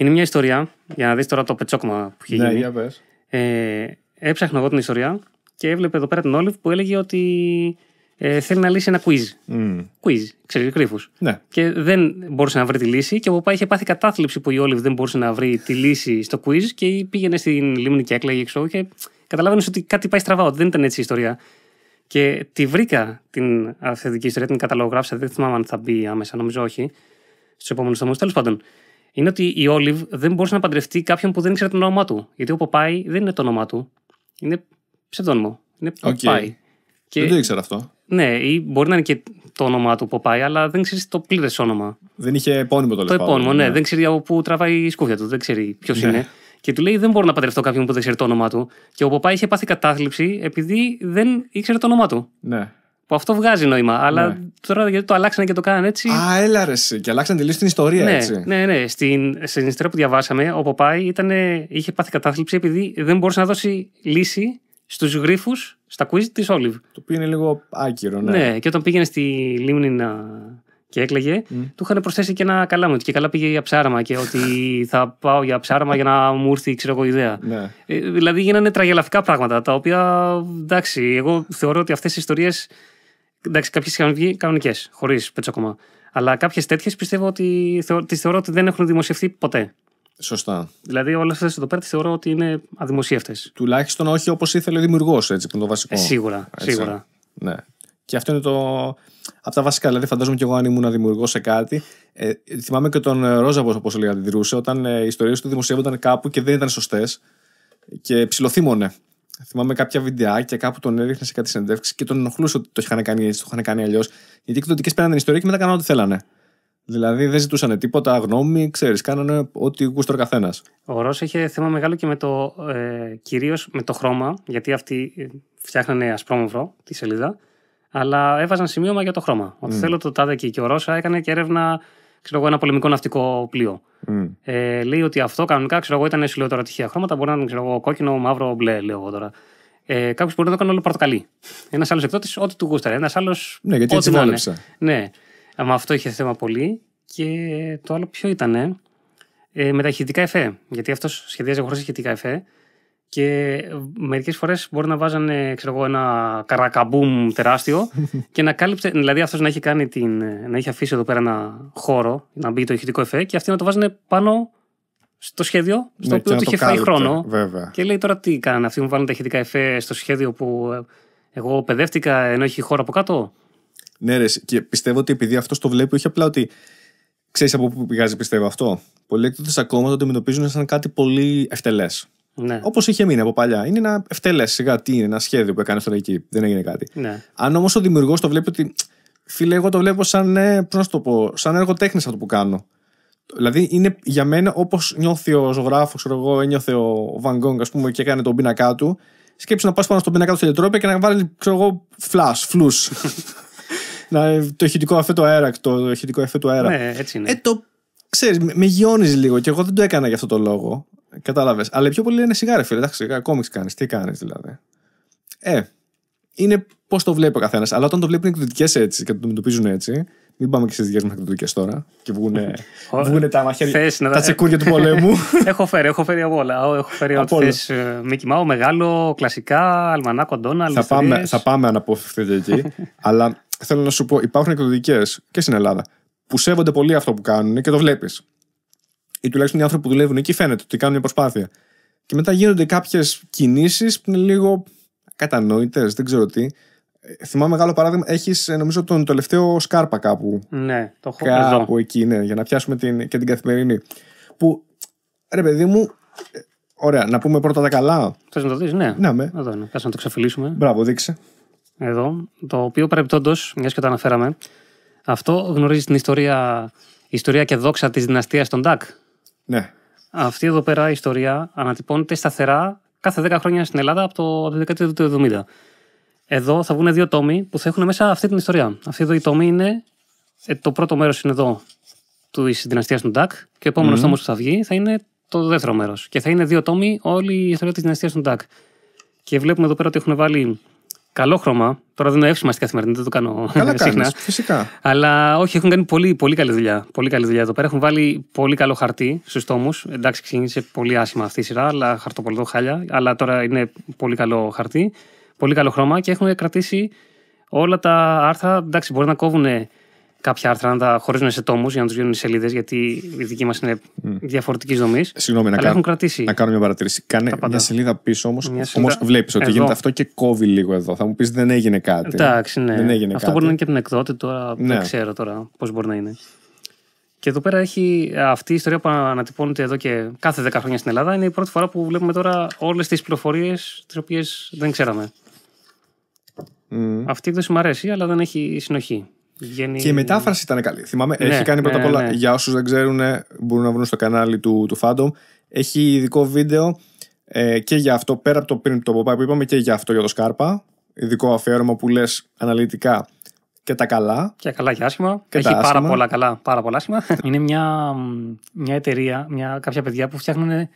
Είναι μια ιστορία, για να δεις τώρα το πετσόκμα που είχε ναι, Για πες. Ε, έψαχνα εγώ την ιστορία και έβλεπε εδώ πέρα την Όλιβ που έλεγε ότι ε, θέλει να λύσει ένα quiz. Mm. Quiz, ξέρει, Ναι. Και δεν μπορούσε να βρει τη λύση. Και από πάει είχε πάθει κατάθλιψη που η Όλιβ δεν μπορούσε να βρει τη λύση στο quiz και πήγαινε στην λίμνη και έκλαγε εξώ. Και καταλάβαινες ότι κάτι πάει στραβά, ότι δεν ήταν έτσι η ιστορία. Και τη βρήκα την αυθεντική ιστορία, την καταλογράφησα. Δεν θυμάμαι αν θα μπει άμεσα, νομίζω όχι. Στους επόμενους τομεί. Τέλος πάντων, είναι ότι η Όλιβ δεν μπορούσε να παντρευτεί κάποιον που δεν ήξερε το όνομά του. Γιατί ο Ποπάη δεν είναι το όνομά του. Είναι ψευδόνιμο. Είναι okay. Okay. Και... Δεν το ήξερα αυτό. Ναι, ή μπορεί να είναι και το όνομά του Ποπάη, αλλά δεν ξέρεις το πλήρες όνομα. Δεν είχε επώνυμο το λεφτό. Το επώνυμο, ναι. ναι. Δεν ξέρει από πού τραβάει η σκούφια του. Δεν ξέρει ποιος ναι. είναι. Και του λέει: Δεν μπορώ να παντρευτώ κάποιον που δεν ξέρει το όνομά του. Και ο Ποπάη είχε πάθει κατάθλιψη επειδή δεν ήξερε το όνομά του. Ναι. Που αυτό βγάζει νόημα. Αλλά ναι. τώρα γιατί το αλλάξανε και το κάνανε έτσι. Α, έλα Και αλλάξανε τελείως την ιστορία, ναι, έτσι. Ναι, ναι. Στην, στην ιστορία που διαβάσαμε, ο Ποπάη ήτανε, είχε πάθει κατάθλιψη επειδή δεν μπορούσε να δώσει λύση στους γρήφου στα quiz της Όλιβ. Το οποίο είναι λίγο άκυρο, ναι. Ναι, και όταν πήγαινε στη λίμνη και έκλαιγε, mm. του είχαν προσθέσει και ένα καλά μου. Και καλά πήγε για ψάραμα. Και ότι θα πάω για ψάραμα για να μου έρθει, ξέρω εγώ, ιδέα. Ναι. Ε, δηλαδή γίνανε τραγελαφικά πράγματα τα οποία εντάξει, εγώ θεωρώ ότι αυτές οι ιστορίες Εντάξει, κάποιες είχαν βγει κανονικές, χωρίς ακόμα. Αλλά κάποιες τέτοιες πιστεύω ότι τις θεωρώ ότι δεν έχουν δημοσιευθεί ποτέ. Σωστά. Δηλαδή, όλες αυτές εδώ πέρα τις θεωρώ ότι είναι αδημοσίευτες. Τουλάχιστον όχι όπως ήθελε ο δημιουργός, έτσι που είναι το βασικό. Ε, σίγουρα. σίγουρα. Ναι. Και αυτό είναι το. Από τα βασικά. Δηλαδή, φαντάζομαι κι εγώ αν ήμουν δημιουργός σε κάτι. Ε, θυμάμαι και τον ε, Ρόζαβος, όπως λέγανε, αντιδρούσε, όταν ε, οι ιστορίες του δημοσιεύονταν κάπου και δεν ήταν σωστές. Και ψηλοθύμωνε Θυμάμαι κάποια βιντεάκια κάπου τον έριχνε σε κάτι συνεντεύξεις και τον ενοχλούσε ότι το είχαν κάνει έτσι, το είχαν κάνει αλλιώς. Γιατί οι εκδοτικές πέραν την ιστορία και μετά κάνανε ό,τι θέλανε. Δηλαδή δεν ζητούσαν τίποτα, γνώμη, ξέρεις, κάνανε ό,τι γούστορ καθένας. Ο Ρώσο είχε θέμα μεγάλο και με το, ε, κυρίως με το χρώμα, γιατί αυτοί ε, φτιάχνανε ασπρόμαυρο τη σελίδα, αλλά έβαζαν σημείωμα για το χρώμα. Ότι mm. θέλω το τάδε εκεί. Και ο Ρώσα έκανε και έρευνα ξέρω εγώ, ένα πολεμικό ναυτικό πλοίο. Mm. Ε, λέει ότι αυτό κανονικά ξέρω εγώ, ήταν σου τυχαία χρώματα. Μπορεί να είναι ξέρω εγώ, κόκκινο, μαύρο, μπλε, λέω εγώ τώρα. Ε, Κάποιος μπορεί να το κάνει όλο πορτοκαλί. Ένας άλλος εκτό ό,τι του γούσταρε. Ένας άλλος. Ναι, γιατί έτσι βόλεψα. Ναι. ναι. Ε, Αλλά αυτό είχε θέμα πολύ. Και το άλλο ποιο ήταν. Ε, με τα ηχητικά εφέ. Γιατί αυτός σχεδιάζει χωρί ηχητικά εφέ και ε, μερικές φορές μπορεί να βάζανε ξέρω ένα καρακαμπούμ τεράστιο και να κάλυψε, δηλαδή αυτός να έχει, κάνει την, να έχει αφήσει εδώ πέρα ένα χώρο να μπει το ηχητικό εφέ και αυτοί να το βάζανε πάνω στο σχέδιο στο ναι, οποίο του είχε φάει χρόνο βέβαια. και λέει τώρα τι κάνανε αυτοί μου βάλουν τα ηχητικά εφέ στο σχέδιο που ε, εγώ παιδεύτηκα ενώ έχει χώρο από κάτω ναι ρε, και πιστεύω ότι επειδή αυτός το βλέπει όχι απλά ότι ξέρεις από πού πηγάζει πιστεύω αυτό πολλοί εκδότε ακόμα το αντιμετωπίζουν σαν κάτι πολύ ευτελές ναι. όπως είχε μείνει από παλιά. Είναι ένα ευτελές σιγά τι είναι, ένα σχέδιο που έκανε τώρα εκεί. Δεν έγινε κάτι. Ναι. Αν όμως ο δημιουργός το βλέπει ότι. Φίλε, εγώ το βλέπω σαν, ναι, πώς το πω, σαν έργο τέχνης αυτό που κάνω. Δηλαδή είναι για μένα όπως νιώθει ο ζωγράφος, ξέρω εγώ, ένιωθε ο Van Gogh, ας πούμε, και έκανε τον πίνακά του. Σκέψει να πας πάνω στον πίνακά του τηλετρόπια και να βάλει, ξέρω εγώ, flash, φλου. το ηχητικό αφέ του αέρα. Το ηχητικό αφέ του αέρα. Ναι, έτσι είναι. Ε, το ξέρεις, με, με γιώνεις λίγο και εγώ δεν το έκανα για αυτό το λόγο. Κατάλαβες. Αλλά πιο πολύ λένε σιγά, ρε φίλε. Εντάξει, σιγά, κόμιξ κάνεις. Τι κάνεις δηλαδή. Ε, είναι πώς το βλέπει ο καθένας. Αλλά όταν το βλέπουν εκδοτικές έτσι και το αντιμετωπίζουν έτσι. Μην πάμε και στις δικές μας εκδοτικές τώρα και βγουν, τα μαχαίρια. τα τσεκούρια του πολέμου. έχω φέρει, έχω φέρει από όλα. Έχω φέρει ότι θε. Μίκη Μάου, μεγάλο, κλασικά, αλμανά, κοντόνα, Θα πάμε, θα πάμε αναπόφευκτα εκεί. αλλά θέλω να σου πω, υπάρχουν εκδοτικές και στην Ελλάδα που σέβονται πολύ αυτό που κάνουν και το βλέπεις ή τουλάχιστον οι άνθρωποι που δουλεύουν εκεί φαίνεται ότι κάνουν μια προσπάθεια. Και μετά γίνονται κάποιες κινήσεις που είναι λίγο κατανόητες, δεν ξέρω τι. Ε, θυμάμαι μεγάλο παράδειγμα. Έχεις, ε, νομίζω, τον τελευταίο Σκάρπα κάπου. Ναι, το έχω Κάπου εδώ. εκεί, ναι, για να πιάσουμε την, και την καθημερινή. Που, ρε παιδί μου, ε, Ωραία, να πούμε πρώτα τα καλά. Θες να το δεις, ναι. Να με. Εδώ είναι. Κάτσε να το ξεφυλίσουμε. Μπράβο, δείξε. Εδώ. Το οποίο παρεμπιπτόντως, μιας και το αναφέραμε, αυτό γνωρίζεις την ιστορία, ιστορία και δόξα της δυναστείας των Ντακ. Ναι. Αυτή εδώ πέρα η ιστορία ανατυπώνεται σταθερά κάθε 10 χρόνια στην Ελλάδα από το, από δεκαετία του 70. Εδώ θα βγουν δύο τόμοι που θα έχουν μέσα αυτή την ιστορία. Αυτή εδώ η τόμη είναι. Ε, το πρώτο μέρος είναι εδώ της δυναστείας του Ντακ. Και ο επόμενος mm. τόμος που θα βγει θα είναι το δεύτερο μέρος. Και θα είναι δύο τόμοι όλη η ιστορία της δυναστείας του Ντακ. Και βλέπουμε εδώ πέρα ότι έχουν βάλει Καλό χρώμα. Τώρα δεν είναι εύσημα στην καθημερινή, δεν το κάνω Καλά συχνά. φυσικά. Αλλά όχι, έχουν κάνει πολύ, πολύ καλή δουλειά. Πολύ καλή δουλειά εδώ πέρα. Έχουν βάλει πολύ καλό χαρτί στους τόμους. Εντάξει, ξεκίνησε πολύ άσχημα αυτή η σειρά, αλλά χαρτοπολιτό χάλια. Αλλά τώρα είναι πολύ καλό χαρτί. Πολύ καλό χρώμα και έχουν κρατήσει όλα τα άρθρα. Εντάξει, μπορεί να κόβουν κάποια άρθρα να τα χωρίζουν σε τόμους για να τους βγαίνουν οι σελίδες, γιατί η δική μας είναι διαφορετικής δομής. Συγγνώμη, να, έχουν κάνω μια παρατήρηση. Κάνε μια σελίδα πίσω όμως. Όμω βλέπεις ότι γίνεται αυτό και κόβει λίγο εδώ. Θα μου πεις δεν έγινε κάτι. Εντάξει, ναι. αυτό μπορεί να είναι και την εκδότη τώρα. Δεν ναι. ξέρω τώρα πώς μπορεί να είναι. Και εδώ πέρα έχει αυτή η ιστορία που ανατυπώνεται εδώ και κάθε 10 χρόνια στην Ελλάδα. Είναι η πρώτη φορά που βλέπουμε τώρα όλες τις πληροφορίες τις οποίες δεν ξέραμε. Mm. Αυτή η έκδοση μου αρέσει, αλλά δεν έχει συνοχή. Και η μετάφραση ήταν καλή. Θυμάμαι, ναι, έχει κάνει πρώτα ναι, απ' όλα. Ναι. Για όσους δεν ξέρουν, μπορούν να βρουν στο κανάλι του, του Έχει ειδικό βίντεο ε, και για αυτό, πέρα από το πριν το που είπαμε, και για αυτό για το Σκάρπα. Ειδικό αφιέρωμα που λες αναλυτικά και τα καλά. Και καλά και άσχημα. έχει πάρα πολλά καλά, πάρα πολλά άσχημα. Είναι μια, μια εταιρεία, μια, κάποια παιδιά που φτιάχνουν. Ε,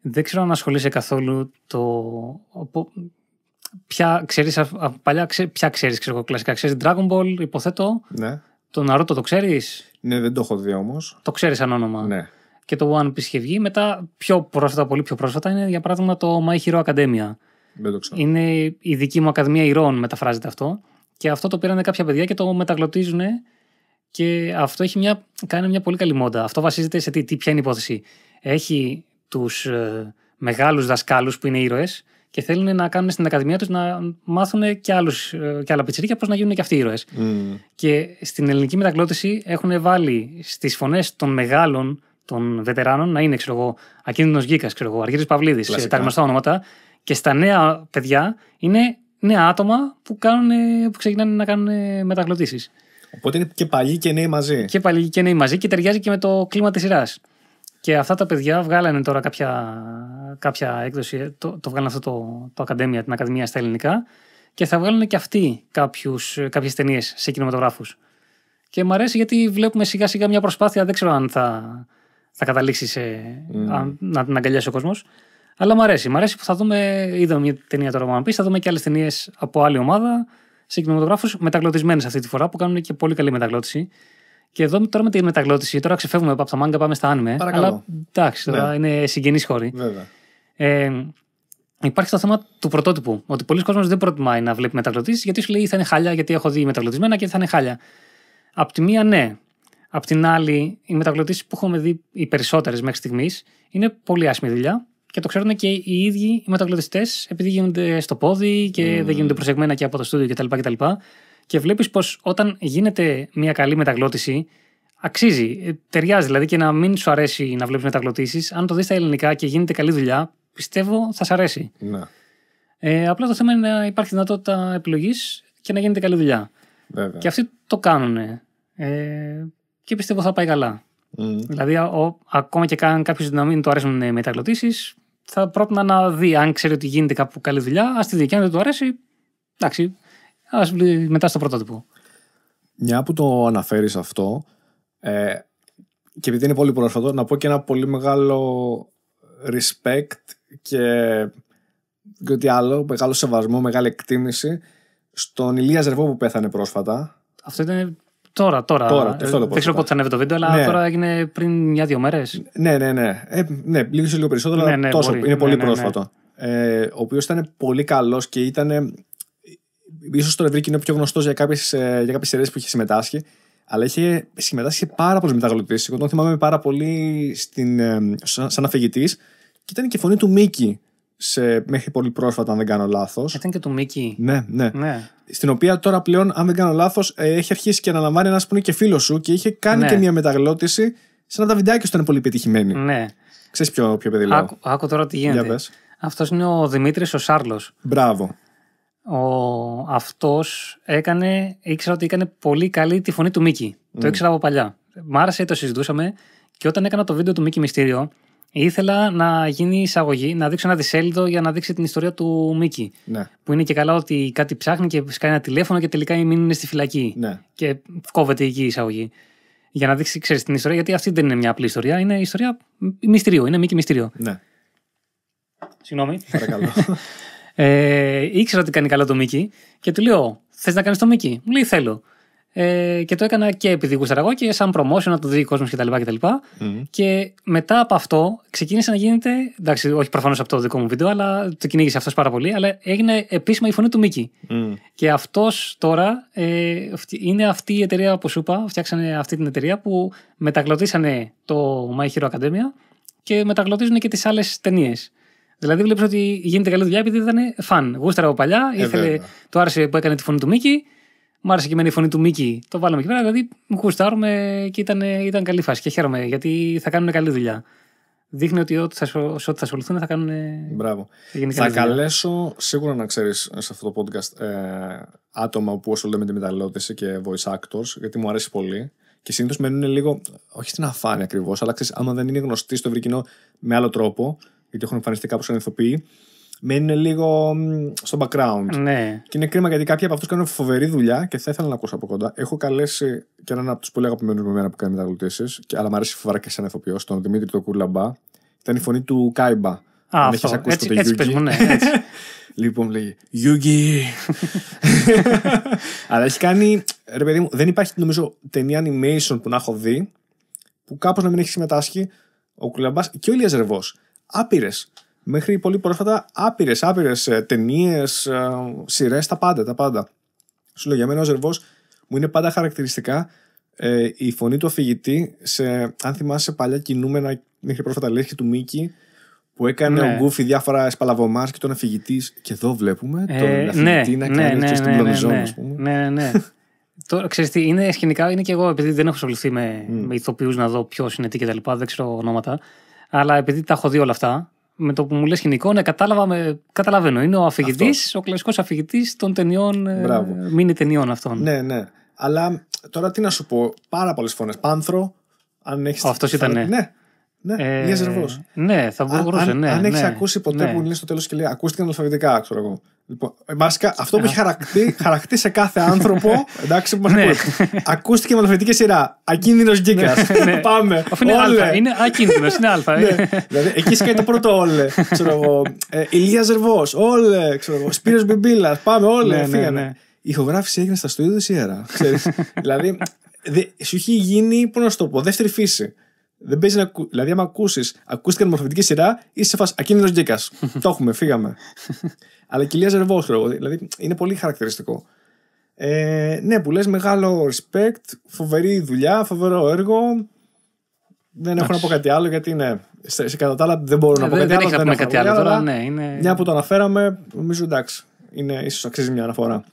δεν ξέρω αν ασχολείσαι καθόλου το, Ποια ξέρει, παλιά ξέρω εγώ κλασικά. Ξέρεις Dragon Ball, υποθέτω. Ναι. Το Naruto το ξέρεις. Ναι, δεν το έχω δει όμως. Το ξέρεις σαν όνομα. Ναι. Και το One Piece είχε βγει. Μετά, πιο πρόσφατα, πολύ πιο πρόσφατα, είναι για παράδειγμα το My Hero Academia. Δεν το ξέρω. Είναι η δική μου Ακαδημία Ηρών, μεταφράζεται αυτό. Και αυτό το πήραν κάποια παιδιά και το μεταγλωτίζουν. Και αυτό έχει μια, κάνει μια πολύ καλή μόντα. Αυτό βασίζεται σε τι, τι ποια είναι η υπόθεση. Έχει τους ε, μεγάλους δασκάλους που είναι ήρωες, και θέλουν να κάνουν στην Ακαδημία τους να μάθουν και, άλλους, ε, και άλλα πιτσιρίκια πώς να γίνουν και αυτοί οι ήρωες. Mm. Και στην ελληνική μεταγλώτηση έχουν βάλει στις φωνές των μεγάλων, των βετεράνων, να είναι, ξέρω εγώ, Ακίνδυνος Γκίκα, ξέρω εγώ, Αργύρι Παυλίδης, ε, τα γνωστά ονόματα. Και στα νέα παιδιά είναι νέα άτομα που, κάνουν, ε, που ξεκινάνε να κάνουν μεταγλωτήσεις. Οπότε είναι και παλιοί και νέοι μαζί. Και παλιοί και νέοι μαζί και ταιριάζει και με το κλίμα της σειράς. Και αυτά τα παιδιά βγάλανε τώρα κάποια, κάποια έκδοση, το, το βγάλανε αυτό το, το Ακαδημία, την Ακαδημία στα ελληνικά και θα βγάλουν και αυτοί κάποιους, κάποιες ταινίες σε κινηματογράφους. Και μου αρέσει γιατί βλέπουμε σιγά σιγά μια προσπάθεια, δεν ξέρω αν θα, θα καταλήξει σε, mm. αν, να την αγκαλιάσει ο κόσμος. Αλλά μου αρέσει. Μ' αρέσει που θα δούμε, είδαμε μια ταινία τώρα που θα δούμε και άλλες ταινίες από άλλη ομάδα σε κινηματογράφους μεταγλωτισμένες αυτή τη φορά που κάνουν και πολύ καλή μεταγλώτηση. Και εδώ τώρα με τη μεταγλώτηση, τώρα ξεφεύγουμε από τα μάγκα, πάμε στα άνιμε. Παρακαλώ. Αλλά εντάξει, τώρα ναι. είναι συγγενείς χώροι. Βέβαια. Ε, υπάρχει το θέμα του πρωτότυπου. Ότι πολλοί κόσμοι δεν προτιμάει να βλέπει μεταγλωτήσεις γιατί σου λέει θα είναι χάλια, γιατί έχω δει μεταγλωτισμένα και θα είναι χάλια. Απ' τη μία, ναι. Απ' την άλλη, οι μεταγλωτήσεις που έχουμε δει οι περισσότερες μέχρι στιγμής είναι πολύ άσχημη δουλειά και το ξέρουν και οι ίδιοι οι μεταγλωτιστές, επειδή γίνονται στο πόδι και mm. δεν γίνονται προσεγμένα και από το στούντιο κτλ και βλέπεις πως όταν γίνεται μια καλή μεταγλώτηση, αξίζει. Ε, ταιριάζει δηλαδή και να μην σου αρέσει να βλέπεις μεταγλωτήσεις. Αν το δεις στα ελληνικά και γίνεται καλή δουλειά, πιστεύω θα σ' αρέσει. Ναι. Ε, απλά το θέμα είναι να υπάρχει δυνατότητα επιλογής και να γίνεται καλή δουλειά. Βέβαια. Και αυτοί το κάνουν. Ε, και πιστεύω θα πάει καλά. Mm. Δηλαδή, ο, ακόμα και αν κάποιο να μην του αρέσουν ε, μεταγλωτήσεις, θα πρότεινα να δει αν ξέρει ότι γίνεται κάπου καλή δουλειά. Ας τη δει και αν δεν αρέσει, εντάξει, ας μετά στο πρωτότυπο. Μια που το αναφέρεις αυτό, ε, και επειδή είναι πολύ πρόσφατο, να πω και ένα πολύ μεγάλο respect και, και ό,τι άλλο, μεγάλο σεβασμό, μεγάλη εκτίμηση στον Ηλίας Ζερβό που πέθανε πρόσφατα. Αυτό ήταν Τώρα, τώρα. τώρα ε, δεν ξέρω πότε θα ανέβει το βίντεο, αλλά ναι. τώρα έγινε πριν μια-δύο μέρες. Ναι, ναι, ναι. Ε, ναι, λίγο ή λίγο περισσότερο, ναι, αλλά ναι, τόσο, είναι πολύ πρόσφατο. Ε, ο οποίος ήταν πολύ καλός και ήταν ίσως το Ευρύκη είναι πιο γνωστός για κάποιες ε, για κάποιες σειρές που είχε συμμετάσχει. Αλλά είχε συμμετάσχει πάρα πολλούς μεταγλωτές. Εγώ τον θυμάμαι πάρα πολύ στην, ε, σαν, αφηγητής. Και ήταν και η φωνή του Μίκη σε, μέχρι πολύ πρόσφατα, αν δεν κάνω λάθος. Ήταν και του Μίκη. Ναι, ναι, ναι. Στην οποία τώρα πλέον, αν δεν κάνω λάθος, ε, έχει αρχίσει και αναλαμβάνει ένας που είναι και φίλος σου και είχε κάνει ναι. και μια μεταγλώτηση. σε τα βιντεάκια σου ήταν πολύ επιτυχημένη Ναι. Ξέρεις ποιο, ποιο παιδί λέω. άκου τώρα τι γίνεται. Αυτός είναι ο Δημήτρης ο Σάρλος. Μπράβο ο αυτός έκανε, ήξερα ότι έκανε πολύ καλή τη φωνή του Μίκη. Το ναι. ήξερα από παλιά. Μ' άρεσε, το συζητούσαμε και όταν έκανα το βίντεο του Μίκη Μυστήριο, ήθελα να γίνει εισαγωγή, να δείξω ένα δισέλιδο για να δείξει την ιστορία του Μίκη. Ναι. Που είναι και καλά ότι κάτι ψάχνει και σκάει ένα τηλέφωνο και τελικά η είναι στη φυλακή. Ναι. Και κόβεται εκεί η εισαγωγή. Για να δείξει, ξέρεις την ιστορία, γιατί αυτή δεν είναι μια απλή ιστορία, είναι ιστορία μυστήριο, είναι Μίκη Μυστήριο. Ναι. Συγγνώμη. Παρακαλώ. Ε, ήξερα ότι κάνει καλά το Μίκη και του λέω: Θες να κάνεις το Μίκη. Μου λέει: Θέλω. Ε, και το έκανα και επειδή γούσταρα εγώ και σαν promotion να το δει ο κόσμος κτλ. Και, και, μετά από αυτό ξεκίνησε να γίνεται. Εντάξει, όχι προφανώς από το δικό μου βίντεο, αλλά το κυνήγησε αυτός πάρα πολύ. Αλλά έγινε επίσημα η φωνή του Μίκη. Και αυτός τώρα ε, είναι αυτή η εταιρεία που σου είπα. Φτιάξανε αυτή την εταιρεία που μεταγλωτήσανε το My Hero Academia και μεταγλωτίζουν και τις άλλες ταινίες. Δηλαδή βλέπεις ότι γίνεται καλή δουλειά επειδή ήταν φαν. Γούστερα από παλιά, ε, άρεσε που έκανε τη φωνή του Μίκη. μου άρεσε και εμένα η φωνή του Μίκη. Το βάλαμε εκεί πέρα. Δηλαδή γουστάρουμε και ήταν, ήταν καλή φάση. Και χαίρομαι γιατί θα κάνουν καλή δουλειά. Δείχνει ότι ό,τι θα, ό,τι θα ασχοληθούν θα κάνουν. Μπράβο. Θα, θα καλέσω σίγουρα να ξέρεις σε αυτό το podcast ε, άτομα που ασχολούνται με τη μεταλλότηση και voice actors, γιατί μου αρέσει πολύ. Και συνήθως μένουν λίγο, όχι στην αφάνεια ακριβώς, αλλά ξέρεις, άμα δεν είναι γνωστή στο ευρύ με άλλο τρόπο, γιατί έχουν εμφανιστεί κάπως σαν ηθοποιοί, μένουν λίγο στο background. Ναι. Και είναι κρίμα γιατί κάποιοι από αυτούς κάνουν φοβερή δουλειά και θα ήθελα να ακούσω από κοντά. Έχω καλέσει και έναν από τους πολύ αγαπημένους μου εμένα που κάνει μεταγλωτήσει, αλλά μου αρέσει φοβερά και σαν ηθοποιός, τον Δημήτρη το Κουρλαμπά. Ήταν η φωνή του Κάιμπα. Α, αυτό. έχεις ακούσει έτσι, τότε έτσι, μου, ναι, Λοιπόν, λέει Γιούγκη. Αλλά έχει κάνει. Ρε μου, δεν υπάρχει νομίζω ταινία animation που να έχω δει που κάπως να μην έχει συμμετάσχει ο Κουλαμπά και ο Ηλίας άπειρες. Μέχρι πολύ πρόσφατα άπειρες, άπειρες ταινίες, ε, σειρές, τα πάντα, τα πάντα. Σου λέω για μένα ο Ζερβός μου είναι πάντα χαρακτηριστικά ε, η φωνή του αφηγητή σε, αν θυμάσαι, παλιά κινούμενα μέχρι πρόσφατα λέσχη του Μίκη που έκανε ναι. ο Γκούφι διάφορα σπαλαβωμάς και τον αφηγητής. Και εδώ βλέπουμε ε, τον ε, αφηγητή ναι, να κάνει ναι, και στην ναι, α ναι, ναι. πούμε. Ναι, ναι. Τώρα, ξέρεις τι, είναι σκηνικά, είναι και εγώ, επειδή δεν έχω ασχοληθεί με, mm. να δω ποιος είναι τι και τα λοιπά, δεν ξέρω ονόματα. Αλλά επειδή τα έχω δει όλα αυτά, με το που μου λες σκηνικό, ναι, κατάλαβα, καταλαβαίνω. Είναι ο αφηγητής, ο κλασικός αφηγητής των ταινιών. Ε, Μπράβο. μήνυ ταινιών αυτών. Ναι, ναι. Αλλά τώρα τι να σου πω, πάρα πολλές φωνές. Πάνθρο, αν έχεις. Αυτός ήταν. Ναι. ναι. Ναι, ε, ναι, θα μπορούσε. Αν, ναι, αν, ναι, έχει ακούσει ποτέ ναι. που μιλήσει στο τέλος και λέει Ακούστηκαν αλφαβητικά, ξέρω εγώ. Λοιπόν, ε, βασικά αυτό που έχει χαρακτεί, χαρακτεί σε κάθε ναι. άνθρωπο εντάξει, που μας ναι. ακούει. Ακούστηκε με αλφαβητική σειρά. Ακίνδυνος γκίκα. Ναι, πάμε. Αυτό είναι αλφα. Είναι ακίνδυνος, είναι αλφα. Δηλαδή εκεί σκάει το πρώτο όλε. Ξέρω εγώ. Ε, Ηλίας Ζερβός, όλε. Σπύρος Μπιμπίλας, πάμε όλε. Φύγανε. Η ηχογράφηση έγινε στα στο ίδιο σειρά. Δηλαδή σου έχει γίνει, πώς να σου το πω, δεύτερη φύση. Δεν παίζει να Δηλαδή, άμα ακούσεις, ακούστηκε μορφωτική σειρά, είσαι σε φάση ακίνητο γκίκα. Το έχουμε, φύγαμε. Αλλά κοιλία λίγα ζερβό, Δηλαδή, είναι πολύ χαρακτηριστικό. Ε, ναι, που λες μεγάλο respect, φοβερή δουλειά, φοβερό έργο. Δεν έχω να πω κάτι άλλο γιατί είναι. Σε, σε κατά τα άλλα δεν μπορώ να ε, πω κάτι άλλο. Δεν έχει να πω κάτι άλλο τώρα, ναι. Μια που το αναφέραμε, νομίζω εντάξει. Είναι, ίσως αξίζει μια αναφορά.